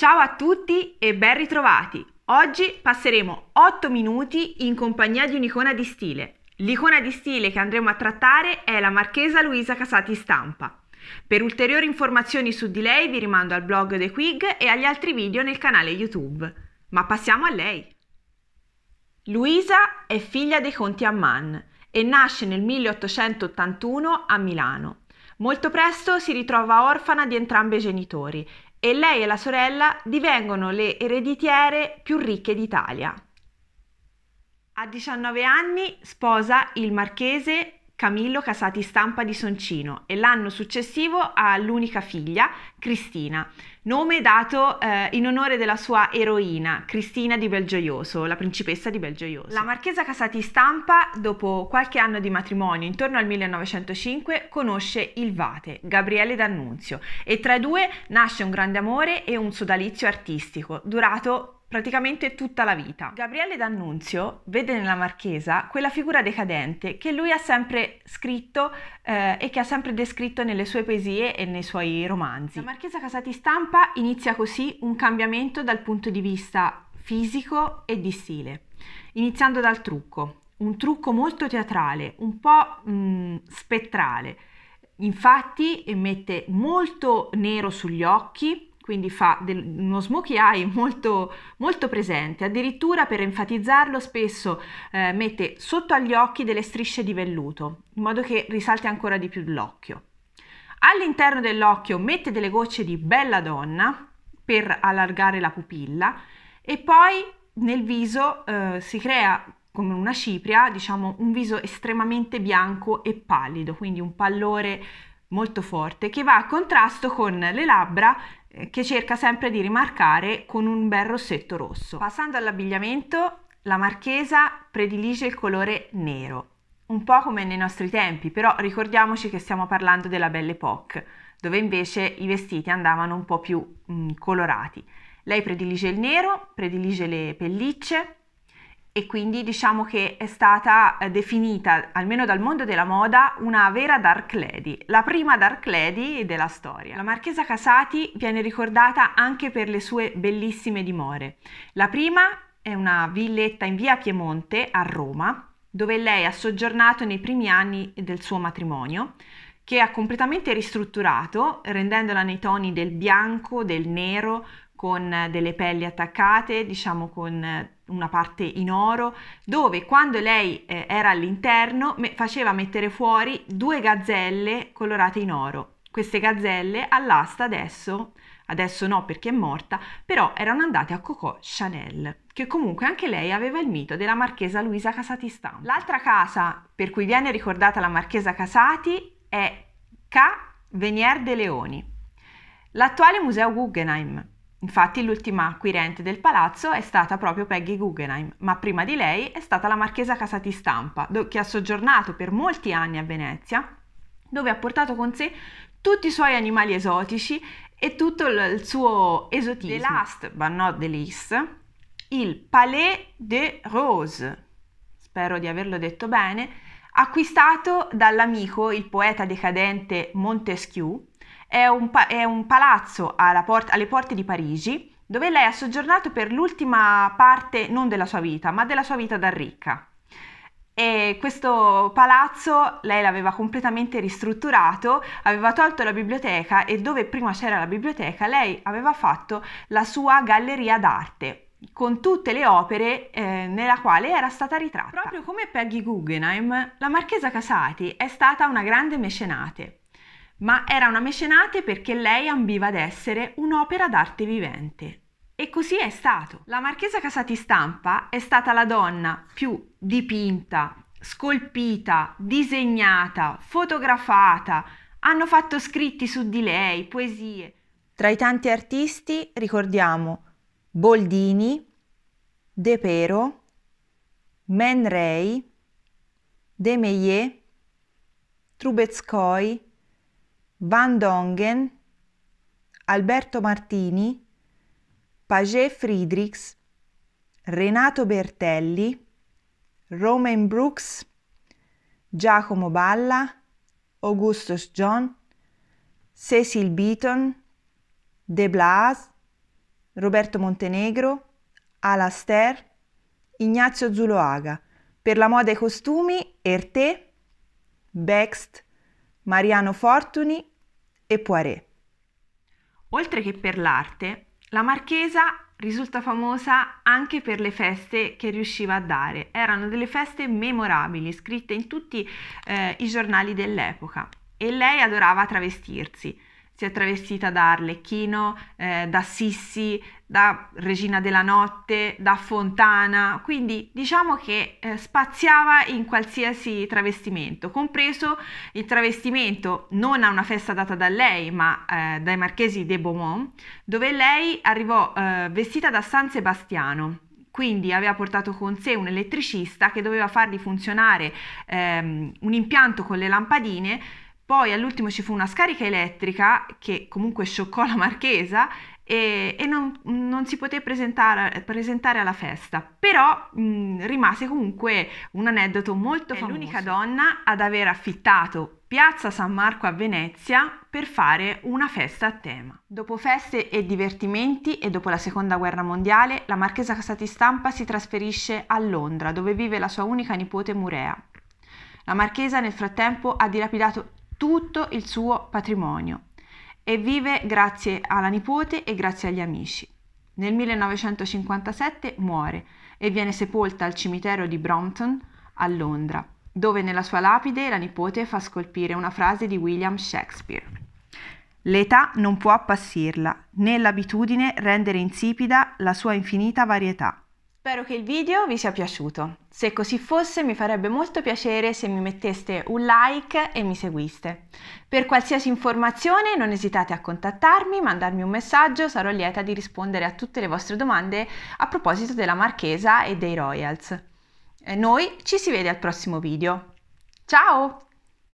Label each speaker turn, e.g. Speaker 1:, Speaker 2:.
Speaker 1: Ciao a tutti e ben ritrovati! Oggi passeremo 8 minuti in compagnia di un'icona di stile. L'icona di stile che andremo a trattare è la marchesa Luisa Casati Stampa. Per ulteriori informazioni su di lei vi rimando al blog The Quig e agli altri video nel canale YouTube. Ma passiamo a lei. Luisa è figlia dei conti Amman e nasce nel 1881 a Milano. Molto presto si ritrova orfana di entrambi i genitori e lei e la sorella divengono le ereditiere più ricche d'Italia. A 19 anni sposa il marchese Camillo Casati Stampa di Soncino e l'anno successivo ha l'unica figlia, Cristina, nome dato eh, in onore della sua eroina, Cristina di Belgioioso, la principessa di Belgioioso. La marchesa Casati Stampa, dopo qualche anno di matrimonio, intorno al 1905, conosce il Vate, Gabriele D'Annunzio, e tra i due nasce un grande amore e un sodalizio artistico, durato praticamente tutta la vita. Gabriele D'Annunzio vede nella Marchesa quella figura decadente che lui ha sempre scritto eh, e che ha sempre descritto nelle sue poesie e nei suoi romanzi. La Marchesa Casati Stampa inizia così un cambiamento dal punto di vista fisico e di stile, iniziando dal trucco, un trucco molto teatrale, un po' mh, mm, spettrale. Infatti mette molto nero sugli occhi, quindi fa del, uno smokey eye molto, molto presente, addirittura per enfatizzarlo spesso eh, mette sotto agli occhi delle strisce di velluto, in modo che risalti ancora di più l'occhio. All'interno dell'occhio mette delle gocce di bella donna per allargare la pupilla e poi nel viso eh, si crea come una cipria, diciamo un viso estremamente bianco e pallido, quindi un pallore molto forte che va a contrasto con le labbra che cerca sempre di rimarcare con un bel rossetto rosso. Passando all'abbigliamento, la marchesa predilige il colore nero, un po' come nei nostri tempi, però ricordiamoci che stiamo parlando della Belle Époque, dove invece i vestiti andavano un po' più mh, mm, colorati. Lei predilige il nero, predilige le pellicce, e quindi diciamo che è stata eh, definita, almeno dal mondo della moda, una vera dark lady, la prima dark lady della storia. La Marchesa Casati viene ricordata anche per le sue bellissime dimore. La prima è una villetta in via Piemonte a Roma, dove lei ha soggiornato nei primi anni del suo matrimonio, che ha completamente ristrutturato, rendendola nei toni del bianco, del nero, con eh, delle pelli attaccate, diciamo con eh, una parte in oro, dove quando lei eh, era all'interno me faceva mettere fuori due gazzelle colorate in oro. Queste gazzelle all'asta adesso, adesso no perché è morta, però erano andate a Coco Chanel, che comunque anche lei aveva il mito della marchesa Luisa Casati Stampa. L'altra casa per cui viene ricordata la marchesa Casati è Ca Venier de Leoni, l'attuale museo Guggenheim Infatti l'ultima acquirente del palazzo è stata proprio Peggy Guggenheim, ma prima di lei è stata la marchesa Casati Stampa, che ha soggiornato per molti anni a Venezia, dove ha portato con sé tutti i suoi animali esotici e tutto il suo esotismo. The last but not the least, il Palais de Rose, spero di averlo detto bene, acquistato dall'amico, il poeta decadente Montesquieu, è un, pa- è un palazzo port- alle porte di Parigi dove lei ha soggiornato per l'ultima parte non della sua vita, ma della sua vita da ricca. E questo palazzo lei l'aveva completamente ristrutturato, aveva tolto la biblioteca e dove prima c'era la biblioteca lei aveva fatto la sua galleria d'arte con tutte le opere eh, nella quale era stata ritratta. Proprio come Peggy Guggenheim, la Marchesa Casati è stata una grande mecenate ma era una mecenate perché lei ambiva ad essere un'opera d'arte vivente. E così è stato. La Marchesa Casati Stampa è stata la donna più dipinta, scolpita, disegnata, fotografata, hanno fatto scritti su di lei, poesie. Tra i tanti artisti ricordiamo Boldini, De Pero, Man Ray, De Meillet, Trubetskoi, Van Dongen, Alberto Martini, Paget Friedrichs, Renato Bertelli, Roman Brooks, Giacomo Balla, Augustus John, Cecil Beaton, De Blas, Roberto Montenegro, Alastair, Ignazio Zuloaga. Per la moda e costumi, Erte, Bext, Mariano Fortuni e Poiré. Oltre che per l'arte, la marchesa risulta famosa anche per le feste che riusciva a dare. Erano delle feste memorabili, scritte in tutti eh, i giornali dell'epoca e lei adorava travestirsi si è travestita da Arlecchino, eh, da Sissi, da Regina della Notte, da Fontana, quindi diciamo che eh, spaziava in qualsiasi travestimento, compreso il travestimento non a una festa data da lei, ma eh, dai marchesi de Beaumont, dove lei arrivò eh, vestita da San Sebastiano quindi aveva portato con sé un elettricista che doveva fargli funzionare ehm, un impianto con le lampadine poi all'ultimo ci fu una scarica elettrica che comunque scioccò la marchesa e, e non, non, si poté presentare, presentare alla festa, però mh, mm, rimase comunque un aneddoto molto È famoso. l'unica donna ad aver affittato Piazza San Marco a Venezia per fare una festa a tema. Dopo feste e divertimenti e dopo la seconda guerra mondiale, la marchesa Casati Stampa si trasferisce a Londra, dove vive la sua unica nipote Murea. La marchesa nel frattempo ha dilapidato tutto il suo patrimonio e vive grazie alla nipote e grazie agli amici. Nel 1957 muore e viene sepolta al cimitero di Brompton a Londra, dove nella sua lapide la nipote fa scolpire una frase di William Shakespeare. L'età non può appassirla, né l'abitudine rendere insipida la sua infinita varietà. Spero che il video vi sia piaciuto. Se così fosse mi farebbe molto piacere se mi metteste un like e mi seguiste. Per qualsiasi informazione non esitate a contattarmi, mandarmi un messaggio, sarò lieta di rispondere a tutte le vostre domande a proposito della Marchesa e dei Royals. Noi ci si vede al prossimo video. Ciao!